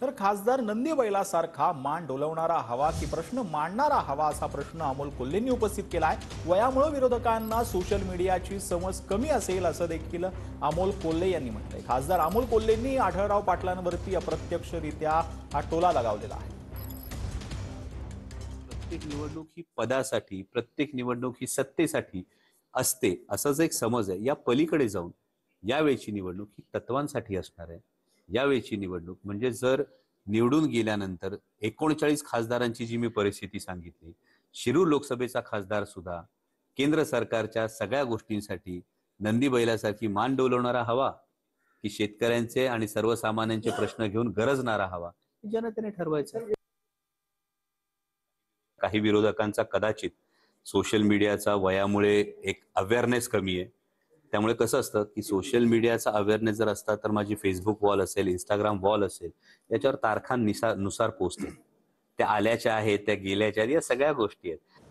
तर खासदार नंदी बैलासारखा मान डोलवणारा हवा की प्रश्न मांडणारा हवा असा प्रश्न अमोल कोल्हेंनी उपस्थित केला आहे वयामुळे विरोधकांना सोशल मीडियाची समज कमी असेल असं देखील अमोल कोल्हे यांनी म्हटलंय खासदार अमोल कोल्हेंनी आढळराव पाटलांवरती अप्रत्यक्षरित्या हा टोला लगावलेला आहे प्रत्येक निवडणूक ही पदासाठी प्रत्येक निवडणूक ही सत्तेसाठी असते असाच एक समज आहे या पलीकडे जाऊन यावेळीची निवडणूक ही तत्वांसाठी असणार आहे यावेळीची निवडणूक म्हणजे जर निवडून गेल्यानंतर एकोणचाळीस खासदारांची जी मी परिस्थिती सांगितली शिरूर लोकसभेचा खासदार सुद्धा केंद्र सरकारच्या सगळ्या गोष्टींसाठी नंदी बैलासारखी मान डोलवणारा हवा की शेतकऱ्यांचे आणि सर्वसामान्यांचे प्रश्न घेऊन गरजणारा हवा जनतेने ठरवायचं काही विरोधकांचा कदाचित सोशल मीडियाचा वयामुळे एक अवेअरनेस कमी आहे त्यामुळे कसं असतं की सोशल मीडियाचा अवेअरनेस जर असता तर माझी फेसबुक वॉल असेल इंस्टाग्राम वॉल असेल याच्यावर तारखांनुसार नुसार पोस्ट त्या आल्याच्या आहेत त्या गेल्याच्या आहेत या सगळ्या गोष्टी आहेत